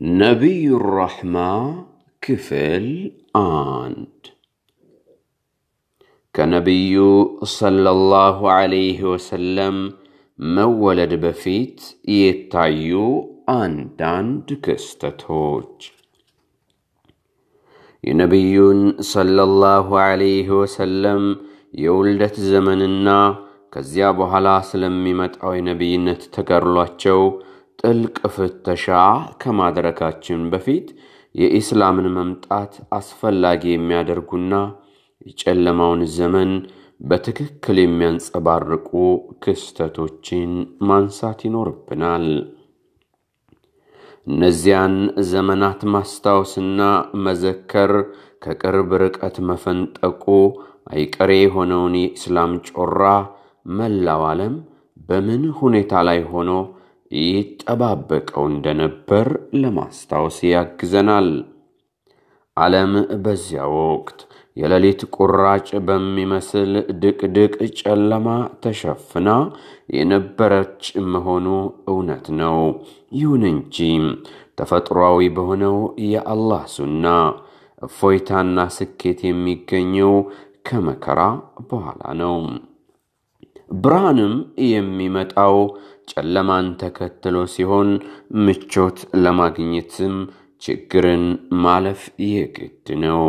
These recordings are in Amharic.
نبي الرحمة كفل أنت كنبي صلى الله عليه وسلم مولد بفيت يتعيو أنت أنت كستتوج نبي صلى الله عليه وسلم يولدت زمننا كزيابو هلا سلمي متعوي نبينا تتكرلو ጥልቅ ፍተሻ ከማድረጋችን በፊት የኢስላምን መምጣት አስፈላጊ የሚያደርጉና የጨለማውን ዘመን በትክክል የሚያንጸባርቁ ክስተቶችን ማንሳት ይኖርብናል። እነዚያን ዘመናት ማስታወስና መዘከር ከቅርብ ርቀት መፈንጠቁ አይቀሬ የሆነውን የኢስላም ጮራ መላው ዓለም በምን ሁኔታ ላይ ሆኖ ይጠባበቀው እንደነበር ለማስታወስ ያግዘናል። ዓለም በዚያ ወቅት የሌሊት ቁራጭ በሚመስል ድቅድቅ ጨለማ ተሸፍና የነበረች መሆኑ እውነት ነው። ይሁን እንጂ ተፈጥሯዊ በሆነው የአላህ ሱና እፎይታና ስኬት የሚገኘው ከመከራ በኋላ ነው። ብርሃንም የሚመጣው ጨለማን ተከትሎ ሲሆን ምቾት ለማግኘትም ችግርን ማለፍ የግድ ነው።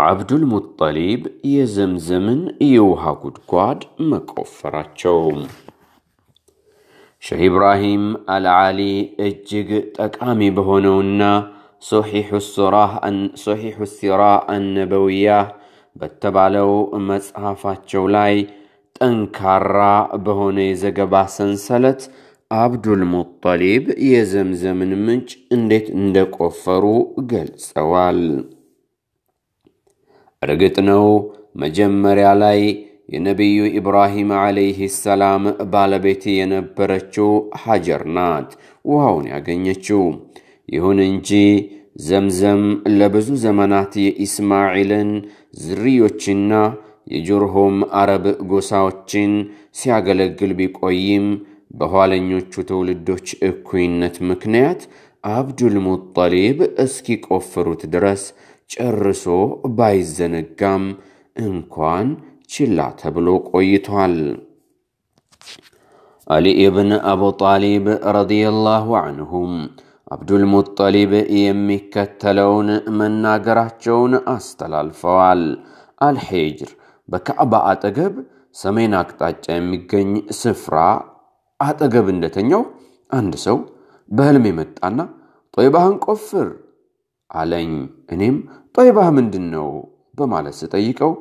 አብዱል ሙጠሊብ የዘምዘምን የውሃ ጉድጓድ መቆፈራቸው ሼህ ኢብራሂም አልዓሊ እጅግ ጠቃሚ በሆነውና ሶሒሑ ሲራ አነበውያ በተባለው መጽሐፋቸው ላይ ጠንካራ በሆነ የዘገባ ሰንሰለት አብዱልሙጠሊብ የዘምዘምን ምንጭ እንዴት እንደቆፈሩ ገልጸዋል። እርግጥ ነው መጀመሪያ ላይ የነቢዩ ኢብራሂም ዓለይህ ሰላም ባለቤት የነበረችው ሀጀር ናት ውሃውን ያገኘችው። ይሁን እንጂ ዘምዘም ለብዙ ዘመናት የኢስማዒልን ዝርዮችና የጆርሆም አረብ ጎሳዎችን ሲያገለግል ቢቆይም በኋለኞቹ ትውልዶች እኩይነት ምክንያት አብዱል ሙጠሊብ እስኪቆፍሩት ድረስ ጨርሶ ባይዘነጋም እንኳን ችላ ተብሎ ቆይቷል። አሊ ኢብን አቡ ጣሊብ ረዲየላሁ አንሁም አብዱል ሙጠሊብ የሚከተለውን መናገራቸውን አስተላልፈዋል። አልሂጅር በካዕባ አጠገብ ሰሜን አቅጣጫ የሚገኝ ስፍራ አጠገብ እንደተኛው አንድ ሰው በህልም የመጣና ጦይባህን ቆፍር አለኝ። እኔም ጦይባህ ምንድን ነው በማለት ስጠይቀው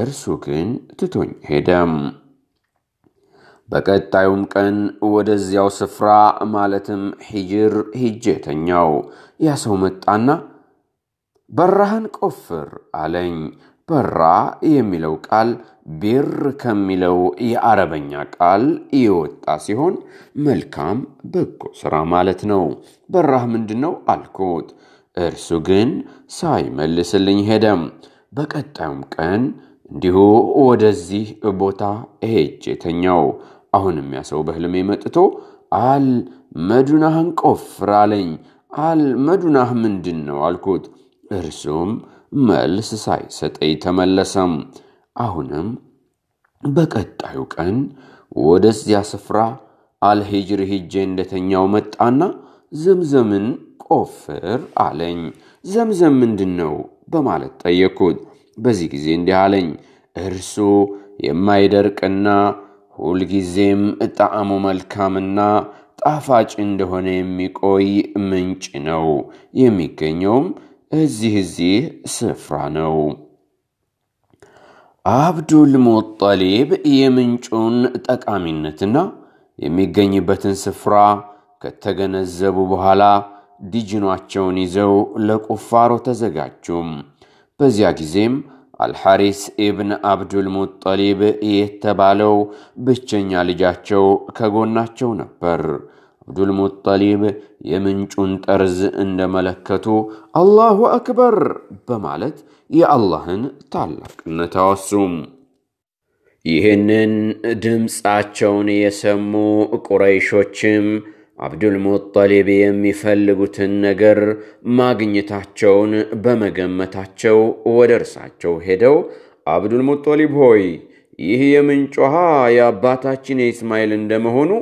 እርሱ ግን ትቶኝ ሄደም። በቀጣዩም ቀን ወደዚያው ስፍራ ማለትም ሂጅር ሂጄ ተኛው። ያ ሰው መጣና በራህን ቆፍር አለኝ። በራ የሚለው ቃል ቢር ከሚለው የአረበኛ ቃል የወጣ ሲሆን መልካም በጎ ስራ ማለት ነው። በራህ ምንድን ነው አልኩት። እርሱ ግን ሳይመልስልኝ ሄደም። በቀጣዩም ቀን እንዲሁ ወደዚህ ቦታ ሄጅ የተኛው አሁንም ያ በህልሜ መጥቶ አል መዱናህን ቆፍር አለኝ። አል መዱናህ ምንድን ነው አልኩት። እርሱም መልስ ሳይሰጠኝ ተመለሰም። አሁንም በቀጣዩ ቀን ወደዚያ ስፍራ አልሂጅር ሂጄ እንደተኛው መጣና ዘምዘምን ቆፍር አለኝ። ዘምዘም ምንድን ነው በማለት ጠየቅኩት። በዚህ ጊዜ እንዲህ አለኝ፣ እርሱ የማይደርቅና ሁልጊዜም ጣዕሙ መልካምና ጣፋጭ እንደሆነ የሚቆይ ምንጭ ነው። የሚገኘውም እዚህ እዚህ ስፍራ ነው። አብዱል ሙጠሊብ የምንጩን ጠቃሚነትና የሚገኝበትን ስፍራ ከተገነዘቡ በኋላ ዲጅኗቸውን ይዘው ለቁፋሮ ተዘጋጁም። በዚያ ጊዜም አልሐሪስ ኢብን አብዱል ሙጠሊብ የተባለው ብቸኛ ልጃቸው ከጎናቸው ነበር። አብዱል ሙጠሊብ የምንጩን ጠርዝ እንደመለከቱ አላሁ አክበር በማለት የአላህን ታላቅነት አወሱም። ይህንን ድምፃቸውን የሰሙ ቁረይሾችም አብዱልሙጠሊብ የሚፈልጉትን ነገር ማግኘታቸውን በመገመታቸው ወደ እርሳቸው ሄደው አብዱልሙጠሊብ ሆይ ይህ የምንጭ የአባታችን የእስማኤል እንደመሆኑ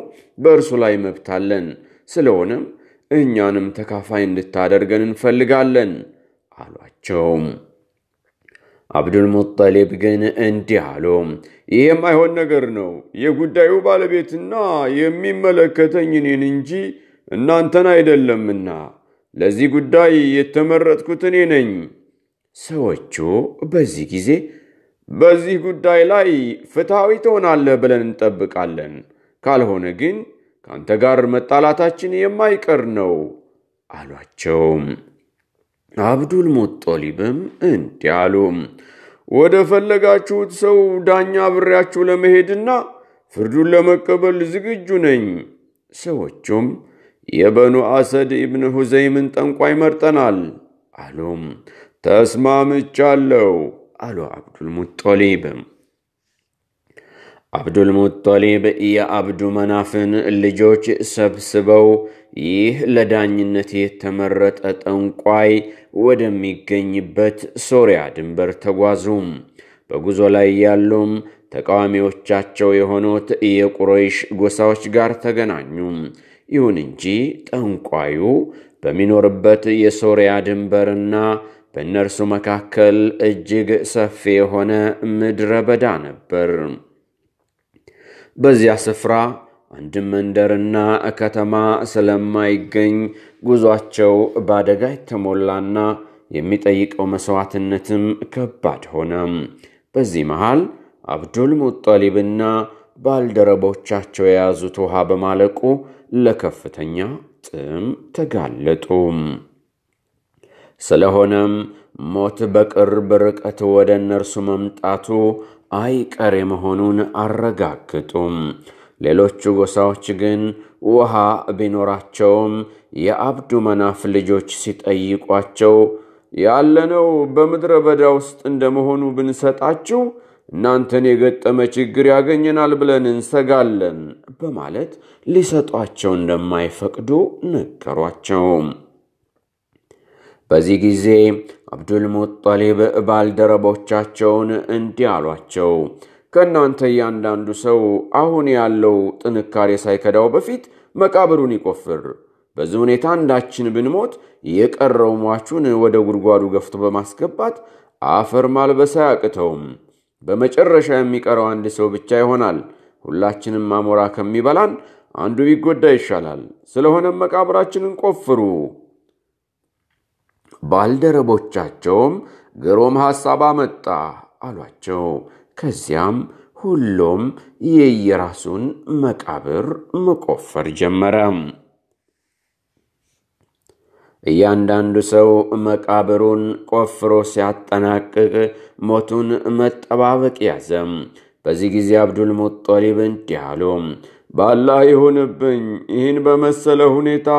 በእርሱ ላይ መብታለን ስለሆነም እኛንም ተካፋይ እንድታደርገን እንፈልጋለን አሏቸውም። አብዱልሙጠሊብ ግን እንዲህ አሉ፣ ይህ የማይሆን ነገር ነው። የጉዳዩ ባለቤትና የሚመለከተኝ እኔን እንጂ እናንተን አይደለምና ለዚህ ጉዳይ የተመረጥኩት እኔ ነኝ። ሰዎቹ በዚህ ጊዜ በዚህ ጉዳይ ላይ ፍትሐዊ ትሆናለህ ብለን እንጠብቃለን፣ ካልሆነ ግን ከአንተ ጋር መጣላታችን የማይቀር ነው አሏቸው። አብዱል ሙጦሊብም እንዲህ አሉ፣ ወደ ፈለጋችሁት ሰው ዳኛ ብሬያችሁ ለመሄድና ፍርዱን ለመቀበል ዝግጁ ነኝ። ሰዎቹም የበኑ አሰድ ኢብን ሁዘይምን ጠንቋይ መርጠናል አሉ። ተስማምቻለሁ አሉ አብዱል ሙጦሊብም አብዱልሙጠሊብ የአብዱ መናፍን ልጆች ሰብስበው ይህ ለዳኝነት የተመረጠ ጠንቋይ ወደሚገኝበት ሶሪያ ድንበር ተጓዙም። በጉዞ ላይ ያሉም ተቃዋሚዎቻቸው የሆኑት የቁረይሽ ጎሳዎች ጋር ተገናኙም። ይሁን እንጂ ጠንቋዩ በሚኖርበት የሶሪያ ድንበርና በእነርሱ መካከል እጅግ ሰፊ የሆነ ምድረ በዳ ነበር። በዚያ ስፍራ አንድ መንደርና ከተማ ስለማይገኝ ጉዟቸው በአደጋ የተሞላና የሚጠይቀው መሥዋዕትነትም ከባድ ሆነ። በዚህ መሃል አብዱል ሙጠሊብና ባልደረቦቻቸው የያዙት ውሃ በማለቁ ለከፍተኛ ጥም ተጋለጡ። ስለሆነም ሞት በቅርብ ርቀት ወደ እነርሱ መምጣቱ አይቀሬ መሆኑን አረጋግጡም። ሌሎቹ ጎሳዎች ግን ውሃ ቢኖራቸውም የአብዱ መናፍ ልጆች ሲጠይቋቸው ያለነው በምድረ በዳ ውስጥ እንደመሆኑ ብንሰጣችሁ እናንተን የገጠመ ችግር ያገኘናል ብለን እንሰጋለን በማለት ሊሰጧቸው እንደማይፈቅዱ ነገሯቸው። በዚህ ጊዜ አብዱልሙጠሊብ ባልደረቦቻቸውን እንዲህ አሏቸው፣ ከእናንተ እያንዳንዱ ሰው አሁን ያለው ጥንካሬ ሳይከዳው በፊት መቃብሩን ይቆፍር። በዚህ ሁኔታ አንዳችን ብንሞት የቀረው ሟቹን ወደ ጉድጓዱ ገፍቶ በማስገባት አፈር ማልበስ አያቅተውም። በመጨረሻ የሚቀረው አንድ ሰው ብቻ ይሆናል። ሁላችንም አሞራ ከሚበላን አንዱ ቢጎዳ ይሻላል። ስለሆነም መቃብራችንን ቆፍሩ ባልደረቦቻቸውም ግሩም ሐሳብ አመጣ አሏቸው። ከዚያም ሁሉም የየራሱን መቃብር መቆፈር ጀመረ። እያንዳንዱ ሰው መቃብሩን ቆፍሮ ሲያጠናቅቅ ሞቱን መጠባበቅ ያዘም። በዚህ ጊዜ አብዱል ሙጦሊብ እንዲህ አሉ። ባላህ ይሁንብኝ፣ ይህን በመሰለ ሁኔታ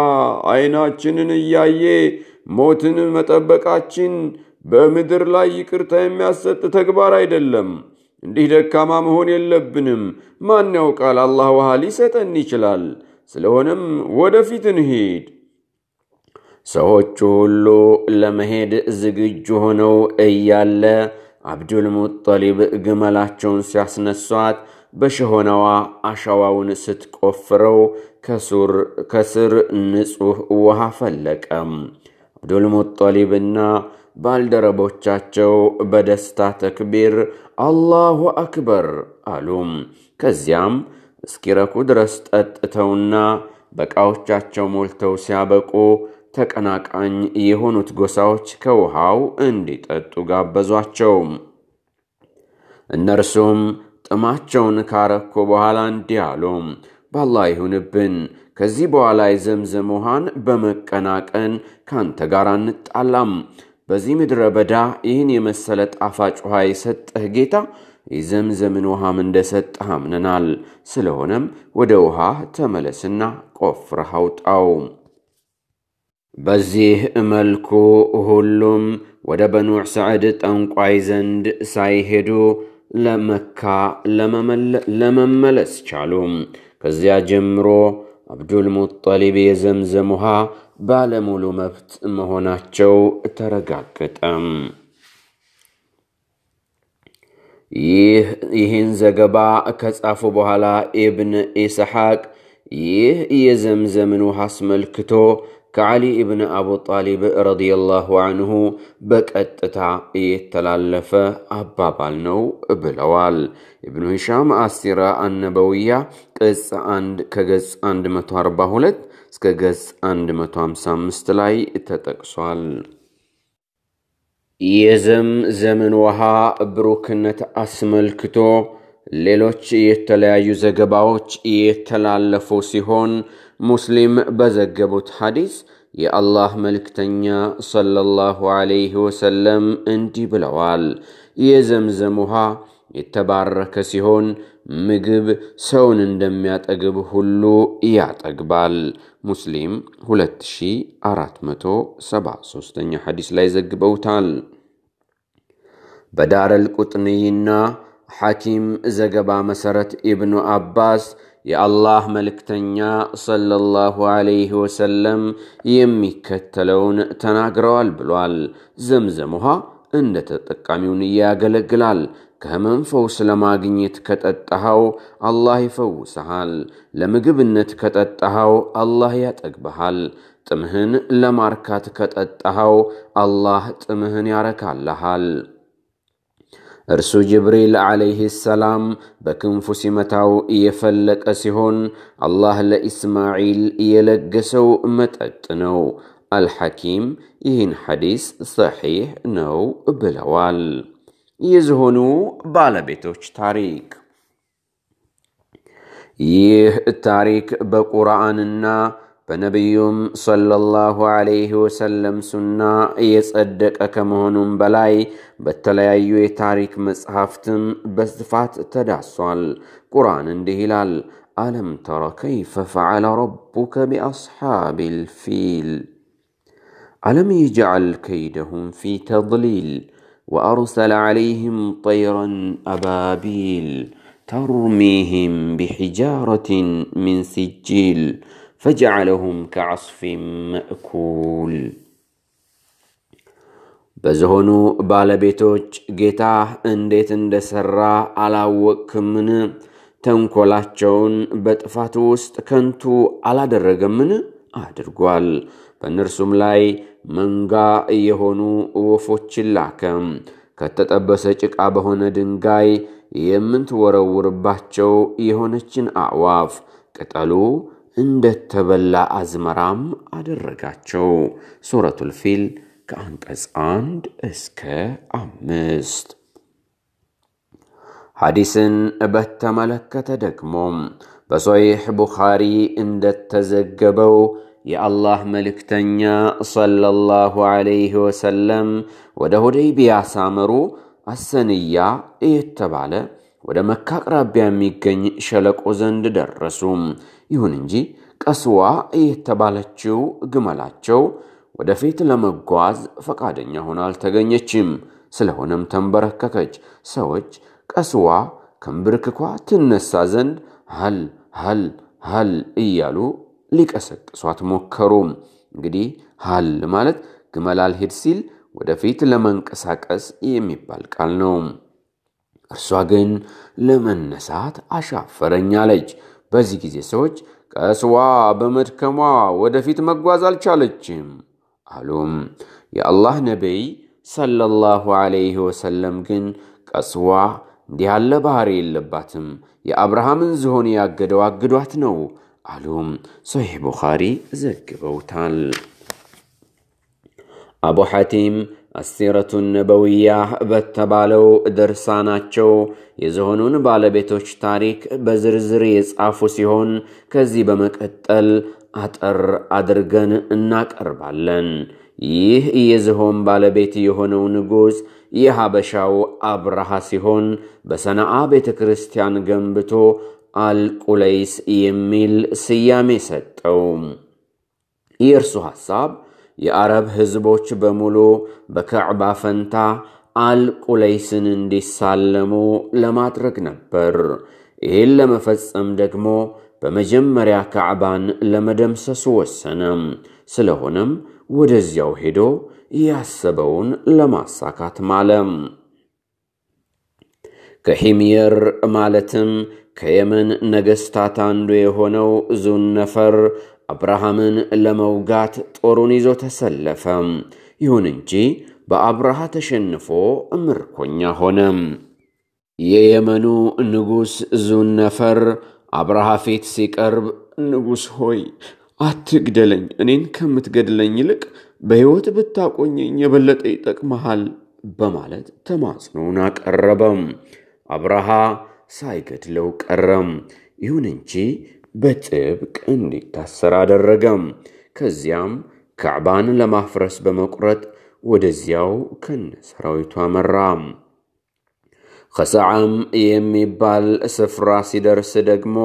አይናችንን እያየ ሞትን መጠበቃችን በምድር ላይ ይቅርታ የሚያሰጥ ተግባር አይደለም። እንዲህ ደካማ መሆን የለብንም። ማን ያውቃል? አላህ ውሃ ሊሰጠን ይችላል። ስለሆነም ወደፊት እንሂድ። ሰዎቹ ሁሉ ለመሄድ ዝግጁ ሆነው እያለ አብዱል ሙጠሊብ ግመላቸውን ሲያስነሷት በሽሆናዋ አሸዋውን ስትቆፍረው ከስር ንጹሕ ውሃ ፈለቀም። አብዱልሙጠሊብና ባልደረቦቻቸው በደስታ ተክቢር አላሁ አክበር አሉ ከዚያም እስኪረኩ ድረስ ጠጥተውና በዕቃዎቻቸው ሞልተው ሲያበቁ ተቀናቃኝ የሆኑት ጎሳዎች ከውሃው እንዲጠጡ ጋበዟቸው። እነርሱም ጥማቸውን ካረኩ በኋላ እንዲህ አሉ፣ በአላህ ይሁንብን ከዚህ በኋላ የዘምዘም ውሃን በመቀናቀን ካንተ ጋር አንጣላም። በዚህ ምድረ በዳ ይህን የመሰለ ጣፋጭ ውሃ የሰጠህ ጌታ የዘምዘምን ውሃም እንደሰጠህ አምነናል። ስለሆነም ወደ ውሃ ተመለስና ቆፍረህ አውጣው። በዚህ መልኩ ሁሉም ወደ በኑዕ ሰዕድ ጠንቋይ ዘንድ ሳይሄዱ ለመካ ለመመለስ ቻሉ። ከዚያ ጀምሮ አብዱል ሙጠሊብ የዘምዘም ውሃ ባለሙሉ መብት መሆናቸው ተረጋገጠም። ይህን ዘገባ ከጻፉ በኋላ ኢብን ኢስሐቅ ይህ የዘምዘምን ውሃ አስመልክቶ ከዓሊ እብን አቡ ጣሊብ ረዲየላሁ አንሁ በቀጥታ የተላለፈ አባባል ነው ብለዋል። እብኑ ሂሻም አሲራ አነበውያ ቅጽ 1 ከገጽ 142 እስከ ገጽ 155 ላይ ተጠቅሷል። የዘም ዘመን ውሃ ብሩክነት አስመልክቶ ሌሎች የተለያዩ ዘገባዎች የተላለፉ ሲሆን ሙስሊም በዘገቡት ሐዲስ የአላህ መልእክተኛ ሰለላሁ ዐለይሂ ወሰለም እንዲህ ብለዋል። የዘምዘም ውሃ የተባረከ ሲሆን ምግብ ሰውን እንደሚያጠግብ ሁሉ ያጠግባል። ሙስሊም 2473ኛ ሐዲስ ላይ ዘግበውታል። በዳረል ቁጥንይና ሐኪም ዘገባ መሠረት ኢብኑ አባስ የአላህ መልእክተኛ ሰለላሁ ዐለይሂ ወሰለም የሚከተለውን ተናግረዋል ብሏል። ዘምዘም ውሃ እንደ ተጠቃሚው ንያ ያገለግላል። ከህመም ፈውስ ለማግኘት ከጠጣኸው አላህ ይፈውሰሃል። ለምግብነት ከጠጣኸው አላህ ያጠግብሃል። ጥምህን ለማርካት ከጠጣኸው አላህ ጥምህን ያረካልሃል። እርሱ ጅብሪል ዓለይህ ሰላም በክንፉ ሲመታው እየፈለቀ ሲሆን አላህ ለኢስማዒል የለገሰው መጠጥ ነው። አልሐኪም ይህን ሐዲስ ሰሒሕ ነው ብለዋል። የዝሆኑ ባለቤቶች ታሪክ ይህ ታሪክ በቁርአንና በነቢዩም ሰለላሁ አለይህ ወሰለም ሱና የጸደቀ ከመሆኑም በላይ በተለያዩ የታሪክ መጽሐፍትም በስፋት ተዳሷል። ቁርአን እንዲህ ይላል፣ አለም ተረ ከይፈ ፈዐለ ረቡከ ቢአስሓቢ ልፊል አለም የጅዓል ከይደሁም ፊ ተድሊል وأرسل عليهم طيرا أبابيل ترميهم بحجارة من سجيل ፈጀዐለሁም ከዐስፊ መእኩል። በዝሆኑ ባለቤቶች ጌታ እንዴት እንደሠራ አላወቅክምን? ተንኰላቸውን በጥፋት ውስጥ ከንቱ አላደረገምን? አድርጓል። በእነርሱም ላይ መንጋ የሆኑ ወፎችን ላከም። ከተጠበሰ ጭቃ በሆነ ድንጋይ የምትወረውርባቸው የሆነችን አዕዋፍ ቅጠሉ እንደተበላ አዝመራም አደረጋቸው። ሱረቱል ፊል ከአንቀጽ አንድ እስከ አምስት ሐዲስን በተመለከተ ደግሞ በሶሒሕ ቡኻሪ እንደተዘገበው የአላህ መልእክተኛ ሰለላሁ ዐለይሂ ወሰለም ወደ ሁደይቢያ ሳመሩ አሰንያ እየተባለ። ወደ መካ አቅራቢያ የሚገኝ ሸለቆ ዘንድ ደረሱ። ይሁን እንጂ ቀስዋ የተባለችው ግመላቸው ወደፊት ለመጓዝ ፈቃደኛ ሆና አልተገኘችም። ስለሆነም ተንበረከከች። ሰዎች ቀስዋ ከንብርክኳ ትነሳ ዘንድ ሀል ሀል ሀል እያሉ ሊቀሰቅሷት ሞከሩ። እንግዲህ ሀል ማለት ግመል አልሄድ ሲል ወደፊት ለመንቀሳቀስ የሚባል ቃል ነው። እርሷ ግን ለመነሳት አሻፈረኝ አለች። በዚህ ጊዜ ሰዎች ቀስዋ በመድከሟ ወደፊት መጓዝ አልቻለችም አሉም። የአላህ ነቢይ ሰለላሁ ዐለይሂ ወሰለም ግን ቀስዋ እንዲህ ያለ ባህሪ የለባትም፣ የአብርሃምን ዝሆን ያገደው አግዷት ነው አሉም። ሶሒህ ቡኻሪ ዘግበውታል። አቡ ሐቲም አሲረቱ ነበውያህ በተባለው ድርሳናቸው የዝሆኑን ባለቤቶች ታሪክ በዝርዝር የጻፉ ሲሆን ከዚህ በመቀጠል አጠር አድርገን እናቀርባለን። ይህ የዝሆን ባለቤት የሆነው ንጉሥ የሐበሻው አብርሃ ሲሆን በሰነአ ቤተ ክርስቲያን ገንብቶ አልቁለይስ የሚል ስያሜ ሰጠው። የእርሱ ሐሳብ የአረብ ሕዝቦች በሙሉ በከዕባ ፈንታ አልቁለይስን እንዲሳለሙ ለማድረግ ነበር። ይህን ለመፈጸም ደግሞ በመጀመሪያ ከዕባን ለመደምሰሱ ወሰነ። ስለሆነም ወደዚያው ሄዶ ያሰበውን ለማሳካት ማለም ከሂምየር ማለትም ከየመን ነገስታት አንዱ የሆነው ዙነፈር አብርሃምን ለመውጋት ጦሩን ይዞ ተሰለፈ። ይሁን እንጂ በአብርሃ ተሸንፎ ምርኮኛ ሆነ። የየመኑ ንጉሥ ዙነፈር አብርሃ ፊት ሲቀርብ ንጉሥ ሆይ አትግደለኝ፣ እኔን ከምትገድለኝ ይልቅ በሕይወት ብታቆኘኝ የበለጠ ይጠቅመሃል በማለት ተማጽኖውን አቀረበም። አብርሃ ሳይገድለው ቀረም። ይሁን እንጂ በጥብቅ እንዲታሰር አደረገም። ከዚያም ካዕባን ለማፍረስ በመቁረጥ ወደዚያው ከነ ሰራዊቱ አመራ። ከሰዓም የሚባል ስፍራ ሲደርስ ደግሞ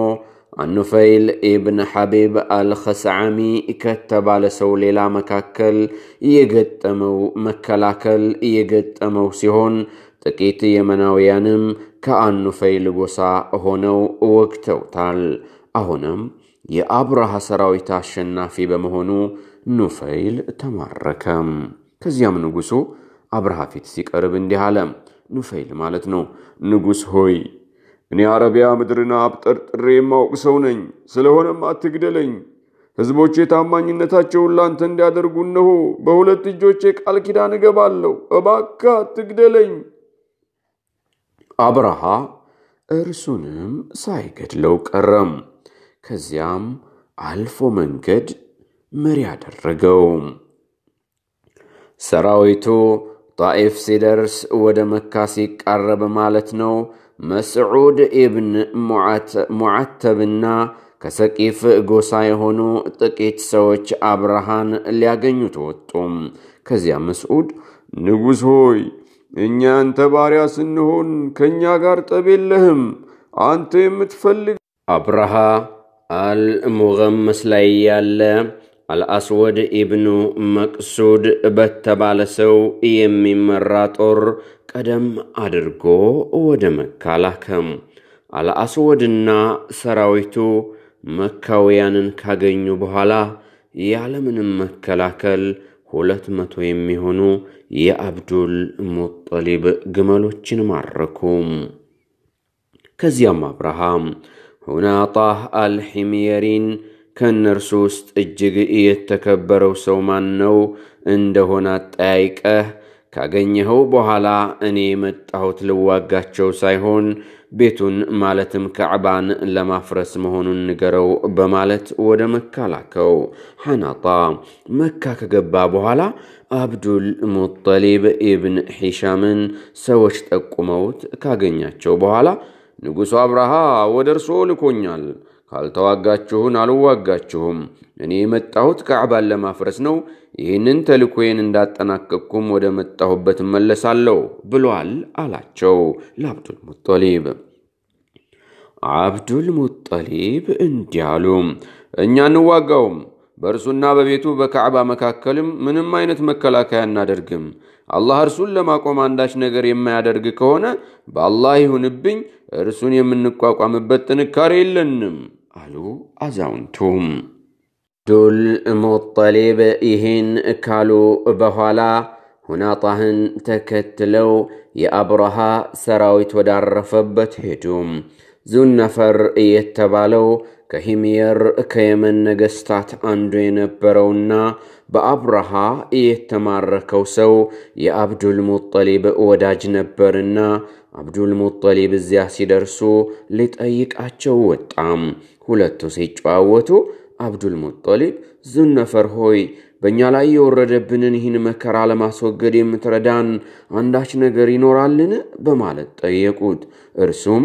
አኑፈይል ኢብን ሐቢብ አልከሰዓሚ ከተባለ ሰው ሌላ መካከል የገጠመው መከላከል የገጠመው ሲሆን ጥቂት የመናውያንም ከአኑፈይል ጎሳ ሆነው ወግተውታል። አሁንም የአብርሃ ሰራዊት አሸናፊ በመሆኑ ኑፈይል ተማረከም። ከዚያም ንጉሡ አብርሃ ፊት ሲቀርብ እንዲህ አለ። ኑፈይል ማለት ነው። ንጉሥ ሆይ እኔ አረቢያ ምድርን አብጠርጥሬ የማውቅ ሰው ነኝ። ስለሆነም አትግደለኝ። ሕዝቦቼ ታማኝነታቸውን ላንተ እንዲያደርጉ እነሆ በሁለት እጆቼ ቃል ኪዳን እገባለሁ። እባካ አትግደለኝ። አብርሃ እርሱንም ሳይገድለው ቀረም። ከዚያም አልፎ መንገድ መሪ አደረገው። ሰራዊቱ ጣኢፍ ሲደርስ ወደ መካ ሲቃረብ ማለት ነው። መስዑድ ኢብን ሙዓተብና ከሰቂፍ ጎሳ የሆኑ ጥቂት ሰዎች አብርሃን ሊያገኙት ወጡም። ከዚያ መስዑድ ንጉሥ ሆይ እኛ አንተ ባሪያ ስንሆን ከእኛ ጋር ጠብ የለህም። አንተ የምትፈልግ አብርሃ አልሙገመስ ላይ ያለ አልአስወድ ኢብኑ መቅሱድ በተባለ ሰው የሚመራ ጦር ቀደም አድርጎ ወደ መካ ላከም። አልአስወድና ሰራዊቱ መካውያንን ካገኙ በኋላ ያለምንም መከላከል ሁለት መቶ የሚሆኑ የአብዱል ሙጠሊብ ግመሎችን ማረኩም። ከዚያም አብርሃም ሁናጣህ አልሒምየሪን ከእነርሱ ውስጥ እጅግ የተከበረው ሰው ማን ነው እንደሆነ አጠያይቀህ ካገኘኸው በኋላ እኔ የመጣሁት ልዋጋቸው ሳይሆን ቤቱን ማለትም ከዕባን ለማፍረስ መሆኑን ንገረው በማለት ወደ መካ ላከው። ሐናጣ መካ ከገባ በኋላ አብዱል ሙጠሊብ ኢብን ሒሻምን ሰዎች ጠቁመውት ካገኛቸው በኋላ ንጉሡ አብርሃ ወደ እርሶ ልኮኛል። ካልተዋጋችሁን አልዋጋችሁም። እኔ የመጣሁት ካዕባን ለማፍረስ ነው። ይህንን ተልኮዬን እንዳጠናቀቅኩም ወደ መጣሁበት እመለሳለሁ ብሏል አላቸው ለአብዱል ሙጠሊብ። አብዱል ሙጠሊብ እንዲህ አሉ፣ እኛ እንዋጋውም በእርሱና በቤቱ በካዕባ መካከልም ምንም አይነት መከላከያ እናደርግም አላህ እርሱን ለማቆም አንዳች ነገር የማያደርግ ከሆነ በአላህ ይሁንብኝ፣ እርሱን የምንቋቋምበት ጥንካሬ የለንም አሉ አዛውንቱም። ዱል ሙጠሊብ ይህን ካሉ በኋላ ሁናጣህን ተከትለው የአብረሃ ሰራዊት ወዳረፈበት ሄዱ። ዙነፈር የተባለው ከሂሜር ከየመን ነገሥታት አንዱ የነበረውና በአብርሃ የተማረከው ሰው የአብዱል ወዳጅ ነበርና አብዱል እዚያ ሲደርሱ ሊጠይቃቸው ወጣም። ሁለቱ ሲጨዋወቱ አብዱል ሙጠሊብ ዙነፈር ሆይ በእኛ ላይ የወረደብንን ይህን መከራ ለማስወገድ የምትረዳን አንዳች ነገር ይኖራልን? በማለት ጠየቁት። እርሱም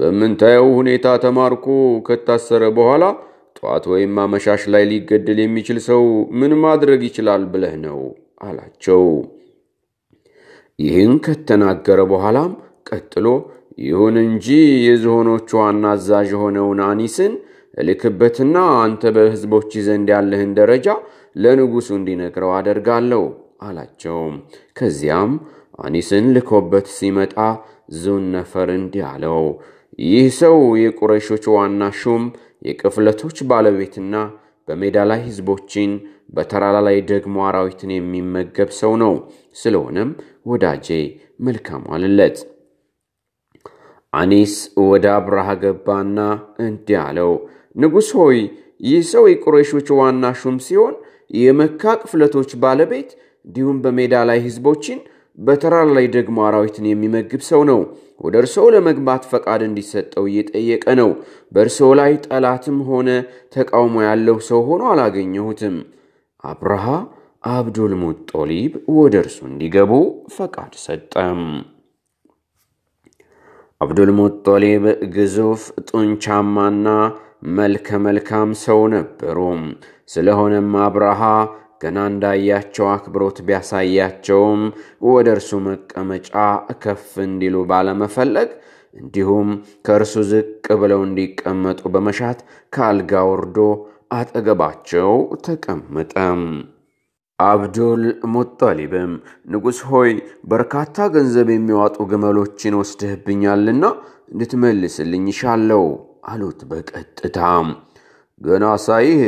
በምንታየው ሁኔታ ተማርኮ ከታሰረ በኋላ ጠዋት ወይም አመሻሽ ላይ ሊገደል የሚችል ሰው ምን ማድረግ ይችላል ብለህ ነው አላቸው። ይህን ከተናገረ በኋላም ቀጥሎ ይሁን እንጂ የዝሆኖቹ ዋና አዛዥ የሆነውን አኒስን እልክበትና አንተ በሕዝቦች ዘንድ ያለህን ደረጃ ለንጉሡ እንዲነግረው አደርጋለሁ አላቸው። ከዚያም አኒስን ልኮበት ሲመጣ ዙን ነፈር እንዲህ አለው። ይህ ሰው የቁረሾች ዋና ሹም፣ የቅፍለቶች ባለቤትና በሜዳ ላይ ህዝቦችን በተራራ ላይ ደግሞ አራዊትን የሚመገብ ሰው ነው። ስለሆነም ወዳጄ መልካም አልለት። አኒስ ወደ አብርሃ ገባና እንዲህ አለው፣ ንጉሥ ሆይ ይህ ሰው የቁረሾች ዋና ሹም ሲሆን የመካ ቅፍለቶች ባለቤት እንዲሁም በሜዳ ላይ ህዝቦችን በተራራ ላይ ደግሞ አራዊትን የሚመግብ ሰው ነው። ወደ እርስዎ ለመግባት ፈቃድ እንዲሰጠው እየጠየቀ ነው። በእርስዎ ላይ ጠላትም ሆነ ተቃውሞ ያለው ሰው ሆኖ አላገኘሁትም። አብርሃ አብዱል ሙጦሊብ ወደ እርሱ እንዲገቡ ፈቃድ ሰጠም። አብዱል ሙጦሊብ ግዙፍ ጡንቻማና መልከ መልካም ሰው ነበሩ። ስለሆነም አብርሃ ገና እንዳያቸው አክብሮት ቢያሳያቸውም ወደ እርሱ መቀመጫ ከፍ እንዲሉ ባለመፈለግ እንዲሁም ከእርሱ ዝቅ ብለው እንዲቀመጡ በመሻት ከአልጋ ወርዶ አጠገባቸው ተቀመጠም አብዱል ሙጠሊብም ንጉሥ ሆይ በርካታ ገንዘብ የሚዋጡ ግመሎችን ወስደህብኛልና እንድትመልስልኝ ይሻለው አሉት። በቀጥታም ገና ሳይህ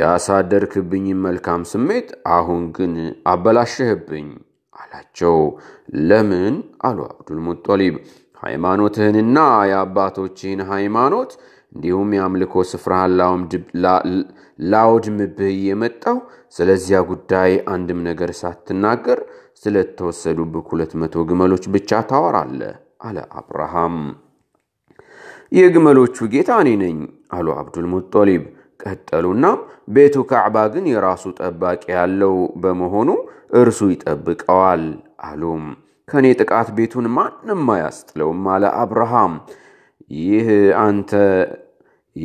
ያሳደርክብኝ መልካም ስሜት አሁን ግን አበላሽህብኝ አላቸው። ለምን አሉ አብዱልሙጠሊብ ሃይማኖትህንና የአባቶችህን ሃይማኖት እንዲሁም የአምልኮ ስፍራህን ላውድምብህ የመጣው ስለዚያ ጉዳይ አንድም ነገር ሳትናገር ስለተወሰዱብህ ሁለት መቶ ግመሎች ብቻ ታወራለ አለ አብርሃም። የግመሎቹ ጌታ እኔ ነኝ አሉ አብዱልሙጠሊብ ቀጠሉና ቤቱ ካዕባ ግን የራሱ ጠባቂ ያለው በመሆኑ እርሱ ይጠብቀዋል አሉም። ከእኔ ጥቃት ቤቱን ማንም አያስጥለውም አለ አብርሃም። ይህ አንተ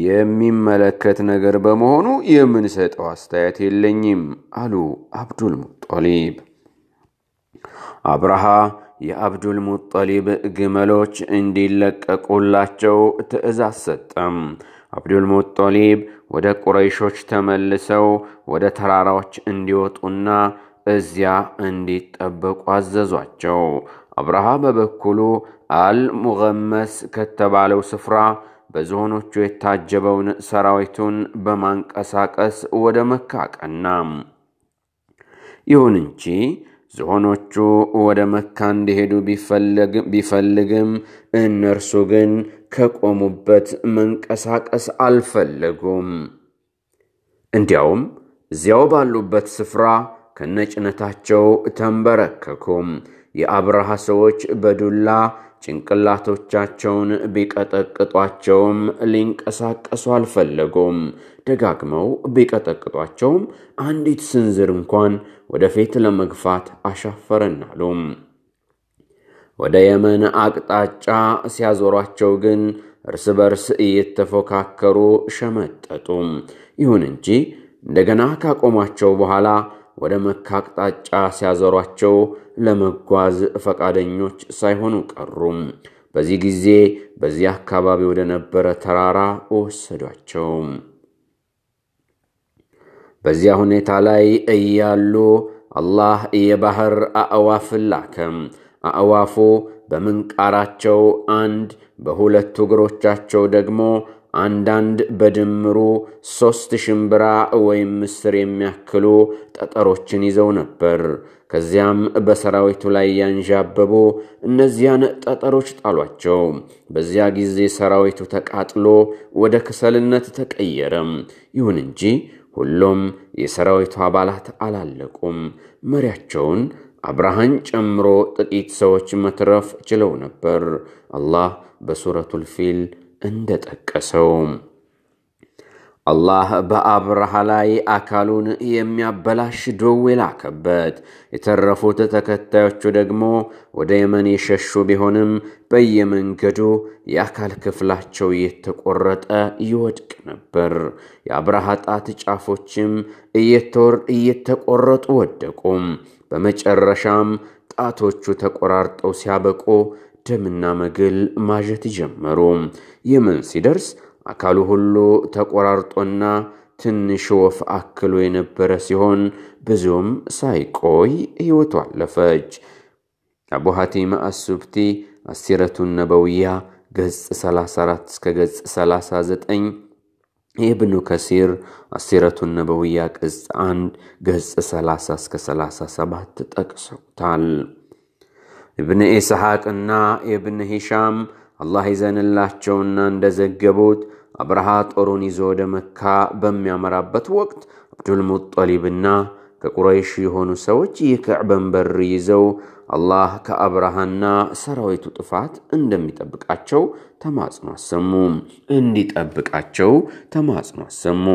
የሚመለከት ነገር በመሆኑ የምንሰጠው አስተያየት የለኝም አሉ አብዱል አብርሃ የአብዱል ሙጠሊብ ግመሎች እንዲለቀቁላቸው ትእዛዝ ሰጠም። አብዱልሙጠሊብ ወደ ቁረይሾች ተመልሰው ወደ ተራራዎች እንዲወጡና እዚያ እንዲጠበቁ አዘዟቸው። አብርሃ በበኩሉ አልሙቀመስ ከተባለው ስፍራ በዝሆኖቹ የታጀበውን ሰራዊቱን በማንቀሳቀስ ወደ መካ ቀና። ይሁን እንጂ ዝሆኖቹ ወደ መካ እንዲሄዱ ቢፈልግም እነርሱ ግን ከቆሙበት መንቀሳቀስ አልፈለጉም። እንዲያውም እዚያው ባሉበት ስፍራ ከነጭነታቸው ተንበረከኩም። የአብርሃ ሰዎች በዱላ ጭንቅላቶቻቸውን ቢቀጠቅጧቸውም ሊንቀሳቀሱ አልፈለጉም። ደጋግመው ቢቀጠቅጧቸውም አንዲት ስንዝር እንኳን ወደፊት ለመግፋት አሻፈረን አሉ። ወደ የመን አቅጣጫ ሲያዞሯቸው ግን እርስ በርስ እየተፎካከሩ ሸመጠጡ። ይሁን እንጂ እንደገና ካቆማቸው በኋላ ወደ መካ አቅጣጫ ሲያዘሯቸው ለመጓዝ ፈቃደኞች ሳይሆኑ ቀሩም። በዚህ ጊዜ በዚህ አካባቢ ወደ ነበረ ተራራ ወሰዷቸው። በዚያ ሁኔታ ላይ እያሉ አላህ የባህር አእዋፍን ላከም። አእዋፉ በምንቃራቸው አንድ፣ በሁለቱ እግሮቻቸው ደግሞ አንዳንድ በድምሩ ሦስት ሽምብራ ወይም ምስር የሚያክሉ ጠጠሮችን ይዘው ነበር። ከዚያም በሰራዊቱ ላይ ያንዣበቡ እነዚያን ጠጠሮች ጣሏቸው። በዚያ ጊዜ ሰራዊቱ ተቃጥሎ ወደ ከሰልነት ተቀየረም። ይሁን እንጂ ሁሉም የሰራዊቱ አባላት አላለቁም። መሪያቸውን አብርሃን ጨምሮ ጥቂት ሰዎች መትረፍ ችለው ነበር። አላህ በሱረቱል ፊል እንደጠቀሰው አላህ በአብርሃ ላይ አካሉን የሚያበላሽ ደዌ ላከበት። የተረፉት ተከታዮቹ ደግሞ ወደ የመን የሸሹ ቢሆንም በየመንገዱ የአካል ክፍላቸው እየተቆረጠ ይወድቅ ነበር። የአብርሃ ጣት ጫፎችም እየተቆረጡ ወደቁም። በመጨረሻም ጣቶቹ ተቆራርጠው ሲያበቁ ደምና መግል ማዠት ጀመሩ። ይምን ሲደርስ አካሉ ሁሉ ተቆራርጦና ትንሽ ወፍ አክሎ የነበረ ሲሆን ብዙም ሳይቆይ ሕይወቱ አለፈች። አቡ ሐቲም አሱብቲ አሲረቱን ነበውያ ገጽ 34 እስከ ገጽ 39 የኢብኑ ከሲር አሲረቱን ነበውያ ቅጽ 1 ገጽ 30 እስከ 37 ጠቅሰውታል። እብን ኢስሐቅና የብን ሂሻም አላህ ይዘንላቸውና እንደዘገቡት አብርሃ ጦሩን ይዞ ወደ መካ በሚያመራበት ወቅት አብዱልሙጠሊብና ከቁረይሽ የሆኑ ሰዎች የከዕበን በር ይዘው አላህ ከአብርሃና ሰራዊቱ ጥፋት እንደሚጠብቃቸው ተማጽኖ አሰሙ። እንዲጠብቃቸው ተማጽኖ አሰሙ።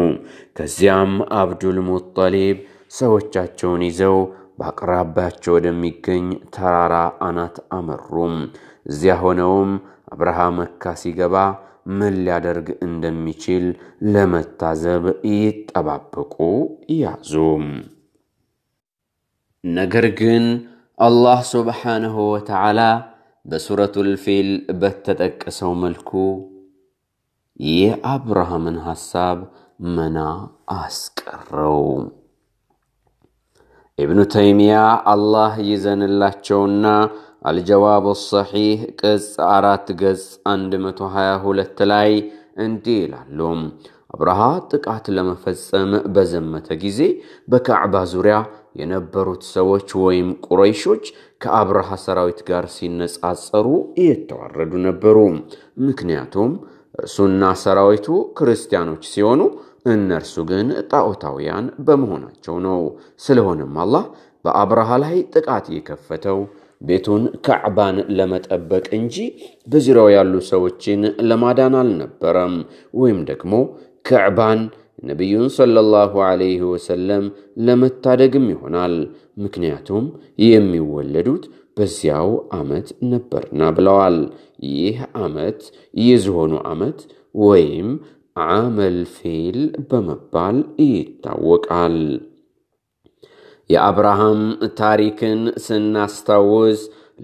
ከዚያም አብዱልሙጠሊብ ሰዎቻቸውን ይዘው በአቅራቢያቸው ወደሚገኝ ተራራ አናት አመሩም። እዚያ ሆነውም አብርሃ መካ ሲገባ ምን ሊያደርግ እንደሚችል ለመታዘብ ይጠባበቁ ያዙ። ነገር ግን አላህ ስብሓንሁ ወተዓላ በሱረቱል ፊል በተጠቀሰው መልኩ የአብርሃምን ሐሳብ መና አስቀረው። ኢብኑ ተይሚያ አላህ ይዘንላቸውና አልጀዋቡ ሰሒህ ቅጽ አራት ገጽ 122 ላይ እንዲህ ይላሉ። አብርሃ ጥቃት ለመፈጸም በዘመተ ጊዜ በካዕባ ዙሪያ የነበሩት ሰዎች ወይም ቁረይሾች ከአብርሃ ሰራዊት ጋር ሲነጻጸሩ እየተዋረዱ ነበሩ። ምክንያቱም እርሱና ሰራዊቱ ክርስቲያኖች ሲሆኑ እነርሱ ግን ጣዖታውያን በመሆናቸው ነው። ስለሆነም አላህ በአብርሃ ላይ ጥቃት የከፈተው ቤቱን ካዕባን ለመጠበቅ እንጂ በዙሪያው ያሉ ሰዎችን ለማዳን አልነበረም። ወይም ደግሞ ካዕባን ነቢዩን ሰለላሁ ዐለይሂ ወሰለም ለመታደግም ይሆናል። ምክንያቱም የሚወለዱት በዚያው ዓመት ነበርና ብለዋል። ይህ ዓመት የዝሆኑ ዓመት ወይም አመል ፌል በመባል ይታወቃል። የአብርሃም ታሪክን ስናስታውስ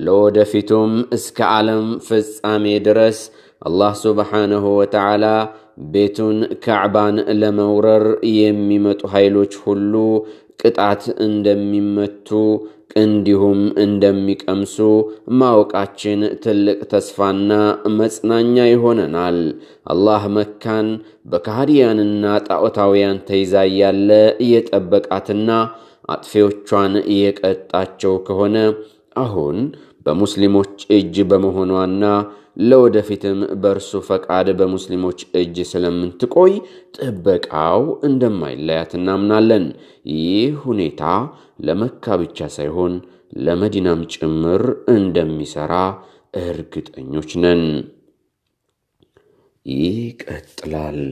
ለወደፊቱም እስከ ዓለም ፍጻሜ ድረስ አላህ ሱብሓነሁ ወተዓላ ቤቱን ካዕባን ለመውረር የሚመጡ ኃይሎች ሁሉ ቅጣት እንደሚመቱ እንዲሁም እንደሚቀምሱ ማወቃችን ትልቅ ተስፋና መጽናኛ ይሆነናል። አላህ መካን በካህዲያንና ጣዖታውያን ተይዛ ያለ እየጠበቃትና አጥፌዎቿን እየቀጣቸው ከሆነ አሁን በሙስሊሞች እጅ በመሆኗና ለወደፊትም በእርሱ ፈቃድ በሙስሊሞች እጅ ስለምትቆይ ጥበቃው እንደማይለያት እናምናለን። ይህ ሁኔታ ለመካ ብቻ ሳይሆን ለመዲናም ጭምር እንደሚሰራ እርግጠኞች ነን። ይቀጥላል።